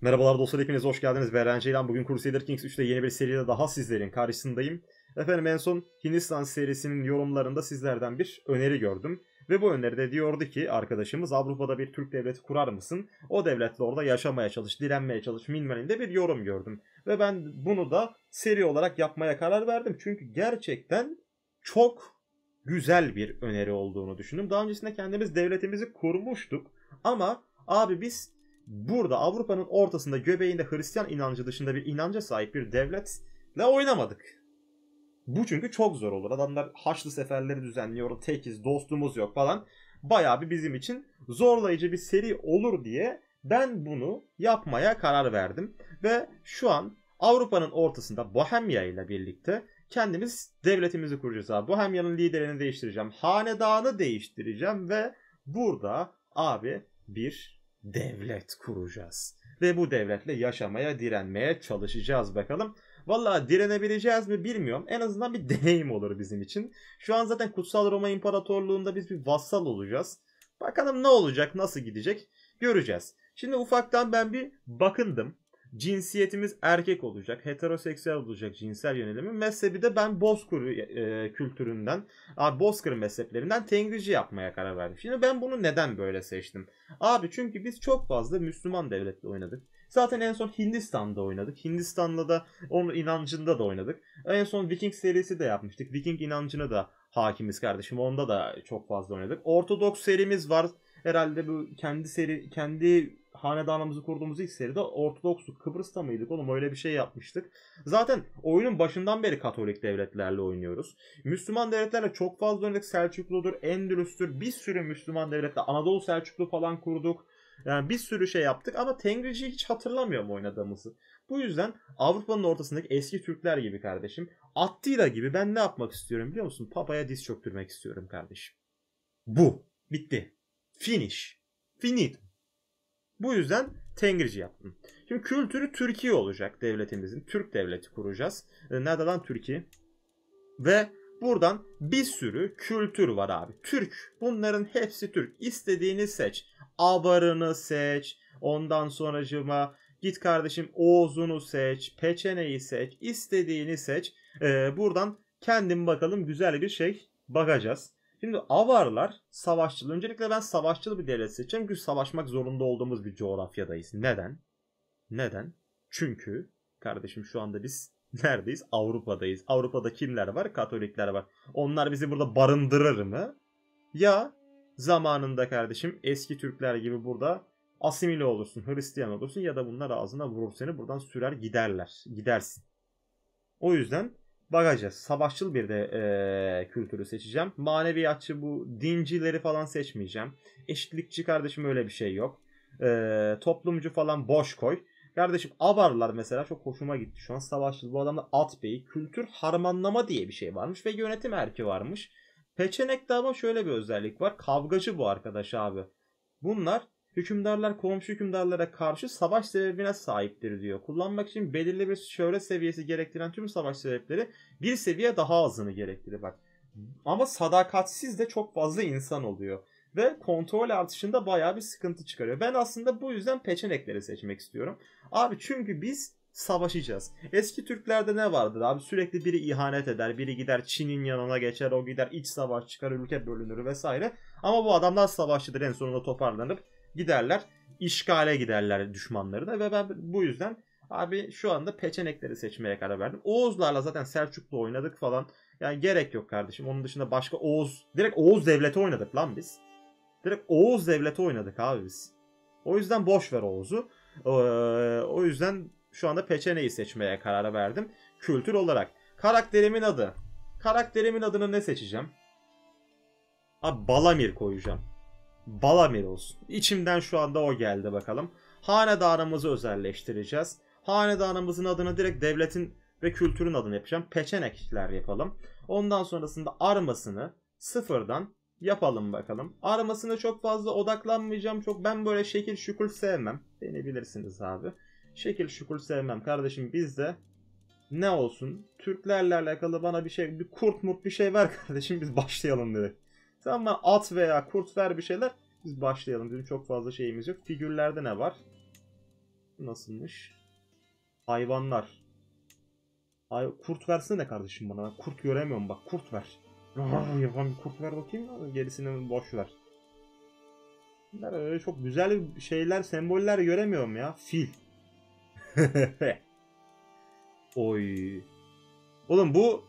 Merhabalar dostlar hepiniz hoş geldiniz. Ben Ceylan. Bugün Crusader Kings 3'te yeni bir seride daha sizlerin karşısındayım. Efendim en son Hindistan serisinin yorumlarında sizlerden bir öneri gördüm. Ve bu öneride diyordu ki arkadaşımız Avrupa'da bir Türk devleti kurar mısın? O devletle orada yaşamaya çalış, dilenmeye çalış minvalinde bir yorum gördüm. Ve ben bunu da seri olarak yapmaya karar verdim. Çünkü gerçekten çok güzel bir öneri olduğunu düşündüm. Daha öncesinde kendimiz devletimizi kurmuştuk. Ama abi biz burada Avrupa'nın ortasında göbeğinde Hristiyan inancı dışında bir inanca sahip bir devletle oynamadık. Bu çünkü çok zor olur. Adamlar Haçlı seferleri düzenliyor, tekiz, dostumuz yok falan. Bayağı bir bizim için zorlayıcı bir seri olur diye ben bunu yapmaya karar verdim. Ve şu an Avrupa'nın ortasında Bohemya ile birlikte kendimiz devletimizi kuracağız abi. Bohemya'nın liderini değiştireceğim. Hanedanı değiştireceğim ve burada abi bir devlet kuracağız. Ve bu devletle yaşamaya, direnmeye çalışacağız bakalım. Valla direnebileceğiz mi bilmiyorum. En azından bir deneyim olur bizim için. Şu an zaten Kutsal Roma İmparatorluğu'nda biz bir vassal olacağız. Bakalım ne olacak, nasıl gidecek göreceğiz. Şimdi ufaktan ben bir bakındım cinsiyetimiz erkek olacak, heteroseksüel olacak cinsel yönelimi. Mezhebi de ben Bozkır e, e kültüründen, abi Bozkır mezheplerinden tengücü yapmaya karar verdim. Şimdi ben bunu neden böyle seçtim? Abi çünkü biz çok fazla Müslüman devletle oynadık. Zaten en son Hindistan'da oynadık. Hindistan'da da onun inancında da oynadık. En son Viking serisi de yapmıştık. Viking inancına da hakimiz kardeşim. Onda da çok fazla oynadık. Ortodoks serimiz var. Herhalde bu kendi seri kendi hanedanımızı kurduğumuz ilk seride Ortodoks'tu. Kıbrıs'ta mıydık oğlum öyle bir şey yapmıştık. Zaten oyunun başından beri Katolik devletlerle oynuyoruz. Müslüman devletlerle çok fazla örnek Selçuklu'dur, Endülüs'tür bir sürü Müslüman devletle Anadolu Selçuklu falan kurduk. Yani bir sürü şey yaptık ama Tengrici'yi hiç hatırlamıyorum oynadığımızı. Bu yüzden Avrupa'nın ortasındaki eski Türkler gibi kardeşim. Attila gibi ben ne yapmak istiyorum biliyor musun? Papa'ya diz çöktürmek istiyorum kardeşim. Bu. Bitti. Finish. Finit. Bu yüzden Tengrici yaptım. Şimdi kültürü Türkiye olacak devletimizin. Türk devleti kuracağız. Ee, nerede lan Türkiye? Ve buradan bir sürü kültür var abi. Türk. Bunların hepsi Türk. İstediğini seç. Abarını seç. Ondan sonracıma git kardeşim Oğuz'unu seç. Peçeneyi seç. istediğini seç. Ee, buradan kendim bakalım güzel bir şey bakacağız. Şimdi avarlar savaşçılı. Öncelikle ben savaşçılı bir devlet seçeceğim. Çünkü savaşmak zorunda olduğumuz bir coğrafyadayız. Neden? Neden? Çünkü kardeşim şu anda biz neredeyiz? Avrupa'dayız. Avrupa'da kimler var? Katolikler var. Onlar bizi burada barındırır mı? Ya zamanında kardeşim eski Türkler gibi burada asimile olursun, Hristiyan olursun ya da bunlar ağzına vurur seni buradan sürer giderler. Gidersin. O yüzden bagajı, savaşçıl bir de e, kültürü seçeceğim. Maneviyatçı bu dincileri falan seçmeyeceğim. Eşitlikçi kardeşim öyle bir şey yok. E, toplumcu falan boş koy. Kardeşim abarlar mesela çok hoşuma gitti şu an. Savaşçıl bu adamda at beyi, kültür harmanlama diye bir şey varmış ve yönetim erki varmış. Peçenek'te ama şöyle bir özellik var. Kavgacı bu arkadaş abi. Bunlar Hükümdarlar komşu hükümdarlara karşı savaş sebebine sahiptir diyor. Kullanmak için belirli bir şöhret seviyesi gerektiren tüm savaş sebepleri bir seviye daha azını gerektirir bak. Ama sadakatsiz de çok fazla insan oluyor. Ve kontrol artışında baya bir sıkıntı çıkarıyor. Ben aslında bu yüzden peçenekleri seçmek istiyorum. Abi çünkü biz savaşacağız. Eski Türklerde ne vardı abi? Sürekli biri ihanet eder, biri gider Çin'in yanına geçer, o gider iç savaş çıkar, ülke bölünür vesaire. Ama bu adamlar savaşçıdır en sonunda toparlanıp giderler işgale giderler düşmanlarına ve ben bu yüzden abi şu anda peçenekleri seçmeye karar verdim. Oğuzlarla zaten Selçuklu oynadık falan. Yani gerek yok kardeşim. Onun dışında başka Oğuz. Direkt Oğuz devleti oynadık lan biz. Direkt Oğuz devleti oynadık abi biz. O yüzden boş ver Oğuz'u. Ee, o yüzden şu anda peçeneyi seçmeye karar verdim. Kültür olarak. Karakterimin adı. Karakterimin adını ne seçeceğim? Abi Balamir koyacağım. Balamir olsun. İçimden şu anda o geldi bakalım. Hanedanımızı özelleştireceğiz. Hanedanımızın adını direkt devletin ve kültürün adını yapacağım. Peçenekler yapalım. Ondan sonrasında armasını sıfırdan yapalım bakalım. Armasına çok fazla odaklanmayacağım. Çok ben böyle şekil şükür sevmem. Beni abi. Şekil şükür sevmem kardeşim. Biz de ne olsun? Türklerle alakalı bana bir şey, bir kurt mut bir şey ver kardeşim. Biz başlayalım dedik. Tamam mı? at veya kurt ver bir şeyler. Biz başlayalım. Bizim çok fazla şeyimiz yok. Figürlerde ne var? Nasılmış? Hayvanlar. Ay, kurt versene kardeşim bana. Ben kurt göremiyorum bak. Kurt ver. Yapan bir kurt ver bakayım. Gerisini boş ver. Öyle çok güzel şeyler, semboller göremiyorum ya. Fil. Oy. Oğlum bu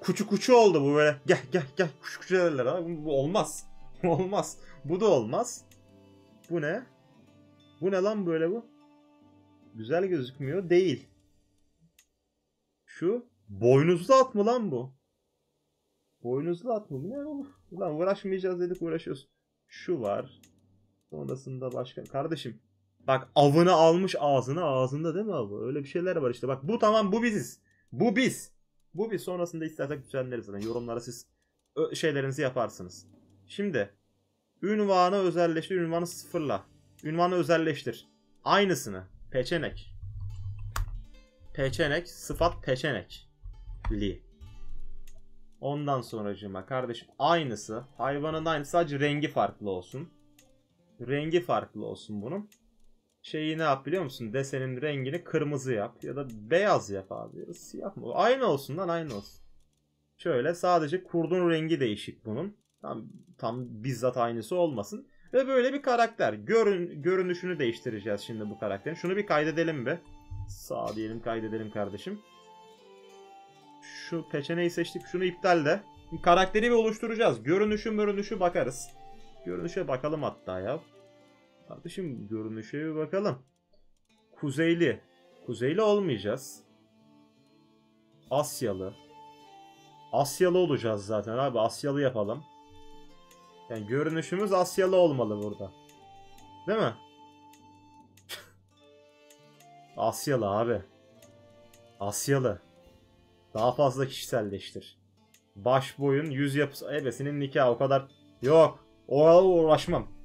kuçu kuçu oldu bu böyle. Gel gel gel kuçu kuçu derler abi. Bu olmaz. olmaz. Bu da olmaz. Bu ne? Bu ne lan böyle bu? Güzel gözükmüyor. Değil. Şu boynuzlu at mı lan bu? Boynuzlu at mı? Bu ne olur? Ulan uğraşmayacağız dedik uğraşıyoruz. Şu var. Sonrasında başka. Kardeşim bak avını almış ağzına ağzında değil mi abi? Öyle bir şeyler var işte. Bak bu tamam bu biziz. Bu biz. Bu bir sonrasında istersek düzenleriz zaten. Yorumlara siz şeylerinizi yaparsınız. Şimdi ünvanı özelleştir. Ünvanı sıfırla. Ünvanı özelleştir. Aynısını. Peçenek. Peçenek. Sıfat peçenek. Li. Ondan sonracığıma kardeşim aynısı. Hayvanın aynısı sadece rengi farklı olsun. Rengi farklı olsun bunun şeyi ne yap biliyor musun? Desenin rengini kırmızı yap ya da beyaz yap abi. Ya da siyah mı? Aynı olsun lan aynı olsun. Şöyle sadece kurdun rengi değişik bunun. Tam, tam bizzat aynısı olmasın. Ve böyle bir karakter. Görün, görünüşünü değiştireceğiz şimdi bu karakterin. Şunu bir kaydedelim be. Sağ diyelim kaydedelim kardeşim. Şu peçeneyi seçtik. Şunu iptal de. Karakteri bir oluşturacağız. Görünüşü görünüşü bakarız. Görünüşe bakalım hatta ya. Kardeşim görünüşe bir bakalım. Kuzeyli. Kuzeyli olmayacağız. Asyalı. Asyalı olacağız zaten abi. Asyalı yapalım. Yani görünüşümüz Asyalı olmalı burada. Değil mi? Asyalı abi. Asyalı. Daha fazla kişiselleştir. Baş boyun, yüz yapısı, senin nikahı o kadar. Yok. Orada uğraşmam.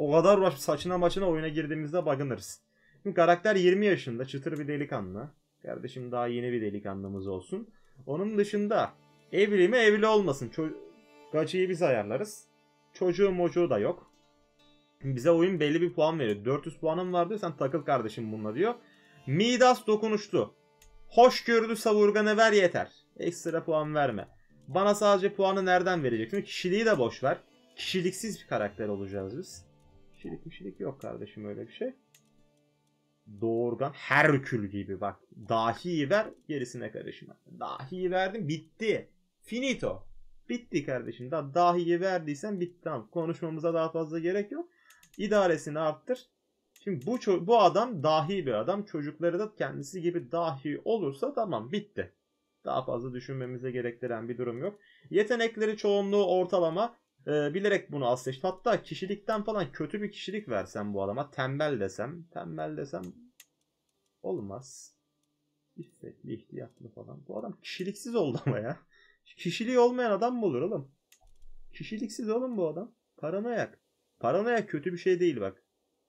O kadar uğraş saçına maçına oyuna girdiğimizde bagınırız. Şimdi karakter 20 yaşında çıtır bir delikanlı. Kardeşim daha yeni bir delikanlımız olsun. Onun dışında evli mi evli olmasın. Ço- Gaci'yi biz ayarlarız. Çocuğu mocuğu da yok. Bize oyun belli bir puan veriyor. 400 puanım var diyor sen takıl kardeşim bununla diyor. Midas dokunuştu. Hoşgörülü savurganı ver yeter. Ekstra puan verme. Bana sadece puanı nereden vereceksin? Kişiliği de boş ver. Kişiliksiz bir karakter olacağız biz. Şirik mi yok kardeşim öyle bir şey. Doğurgan Herkül gibi bak. Dahi ver gerisine karışma. Dahi verdim bitti. Finito. Bitti kardeşim. Da dahiye verdiysen bitti tamam. Konuşmamıza daha fazla gerek yok. İdaresini arttır. Şimdi bu bu adam dahi bir adam. Çocukları da kendisi gibi dahi olursa tamam bitti. Daha fazla düşünmemize gerektiren bir durum yok. Yetenekleri çoğunluğu ortalama. E, bilerek bunu az seçtim. Hatta kişilikten falan kötü bir kişilik versem bu adama. Tembel desem. Tembel desem olmaz. İffetli, ihtiyatlı falan. Bu adam kişiliksiz oldu ama ya. Kişiliği olmayan adam mı olur oğlum? Kişiliksiz oğlum bu adam. Paranoyak. Paranoyak kötü bir şey değil bak.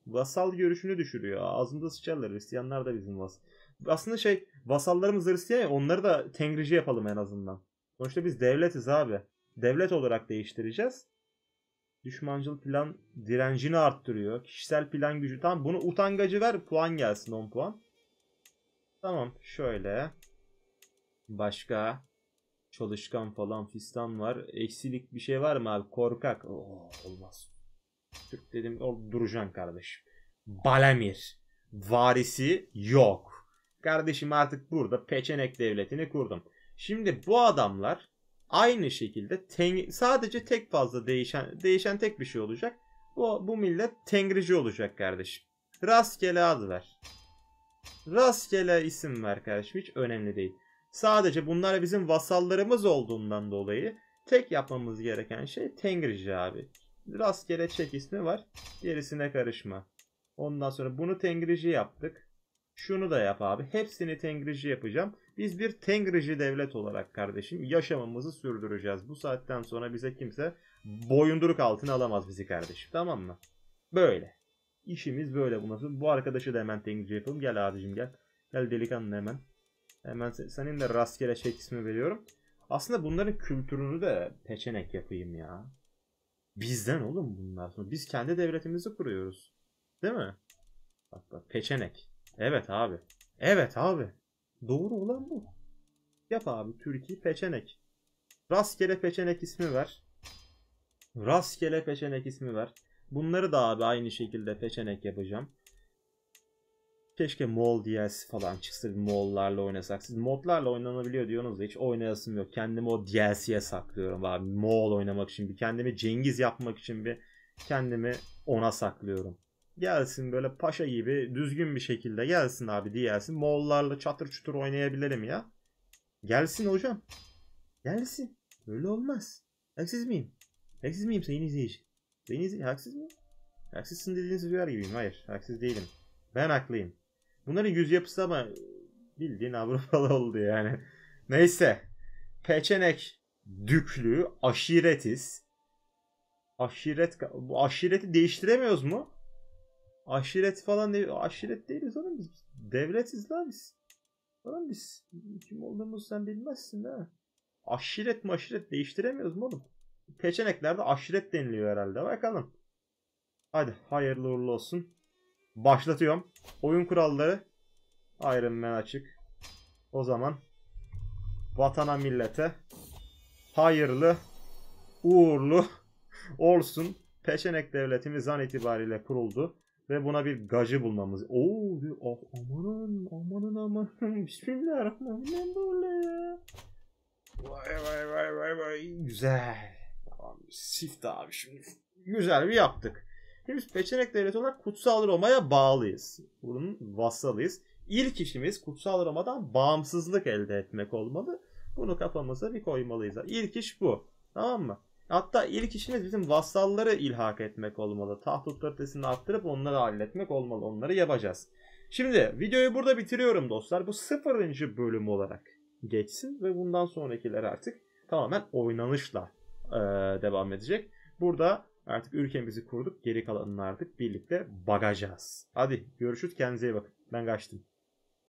Vasal görüşünü düşürüyor. Ağzımda sıçarlar. Hristiyanlar da bizim vas. Aslında şey vasallarımız Hristiyan ya onları da tengrici yapalım en azından. Sonuçta biz devletiz abi. Devlet olarak değiştireceğiz. Düşmancıl plan direncini arttırıyor. Kişisel plan gücü. Tamam bunu utangacı ver puan gelsin 10 puan. Tamam şöyle. Başka çalışkan falan fistan var. Eksilik bir şey var mı abi? Korkak. Oo, olmaz. Türk dedim ol duracaksın kardeş. Balamir. Varisi yok. Kardeşim artık burada peçenek devletini kurdum. Şimdi bu adamlar Aynı şekilde ten, sadece tek fazla değişen değişen tek bir şey olacak. Bu, bu millet tengrici olacak kardeşim. Rastgele ad ver. Rastgele isim ver kardeşim hiç önemli değil. Sadece bunlar bizim vasallarımız olduğundan dolayı tek yapmamız gereken şey tengrici abi. Rastgele çek ismi var. Gerisine karışma. Ondan sonra bunu tengrici yaptık. Şunu da yap abi. Hepsini tengrici yapacağım. Biz bir Tengrici devlet olarak kardeşim yaşamımızı sürdüreceğiz. Bu saatten sonra bize kimse boyunduruk altına alamaz bizi kardeşim. Tamam mı? Böyle. İşimiz böyle bunun. Bu arkadaşı da hemen Tengrici yapalım. Gel abicim gel. Gel delikanlı hemen. Hemen senin de rastgele şey ismi veriyorum. Aslında bunların kültürünü de peçenek yapayım ya. Bizden oğlum bunlar Biz kendi devletimizi kuruyoruz. Değil mi? Bak bak peçenek. Evet abi. Evet abi. Doğru olan bu. Yap abi Türkiye Peçenek. Rastgele Peçenek ismi ver. Rastgele Peçenek ismi ver. Bunları da abi aynı şekilde Peçenek yapacağım. Keşke Mol DLC falan çıksa bir Mol'larla oynasak. Siz modlarla oynanabiliyor diyorsunuz da hiç oynayasım yok. Kendimi o DLC'ye saklıyorum abi. Mol oynamak için bir kendimi Cengiz yapmak için bir kendimi ona saklıyorum gelsin böyle paşa gibi düzgün bir şekilde gelsin abi diyelsin. Moğollarla çatır çutur oynayabilirim ya. Gelsin hocam. Gelsin. Öyle olmaz. Haksız miyim? Haksız miyim sayın izleyici? Sayın izleyici haksız mıyım? Haksızsın dediğinizi duyar gibiyim. Hayır haksız değilim. Ben haklıyım. Bunların yüz yapısı ama bildiğin Avrupalı oldu yani. Neyse. Peçenek düklü aşiretiz. Aşiret, bu aşireti değiştiremiyoruz mu? Aşiret falan değil. Aşiret değiliz oğlum biz. Devletiz lan biz. Oğlum biz kim olduğumuzu sen bilmezsin ha. Aşiret maşiret değiştiremiyoruz mu oğlum? Peçeneklerde aşiret deniliyor herhalde. Bakalım. Hadi hayırlı uğurlu olsun. Başlatıyorum. Oyun kuralları Iron Man açık. O zaman vatana millete hayırlı uğurlu olsun. Peşenek devletimiz an itibariyle kuruldu. Ve buna bir gacı bulmamız. Oo diyor. Oh, amanın amanın amanın. Bismillahirrahmanirrahim böyle Vay vay vay vay vay. Güzel. Tamam sift abi şimdi. Güzel bir yaptık. Hepimiz Peçenek Devleti olarak Kutsal Roma'ya bağlıyız. Bunun vassalıyız. İlk işimiz Kutsal Roma'dan bağımsızlık elde etmek olmalı. Bunu kafamıza bir koymalıyız. İlk iş bu. Tamam mı? Hatta ilk işimiz bizim vassalları ilhak etmek olmalı. Taht otoritesini arttırıp onları halletmek olmalı. Onları yapacağız. Şimdi videoyu burada bitiriyorum dostlar. Bu sıfırıncı bölüm olarak geçsin ve bundan sonrakiler artık tamamen oynanışla e, devam edecek. Burada artık ülkemizi kurduk. Geri kalanını artık birlikte bagajacağız. Hadi görüşürüz. Kendinize iyi bakın. Ben kaçtım.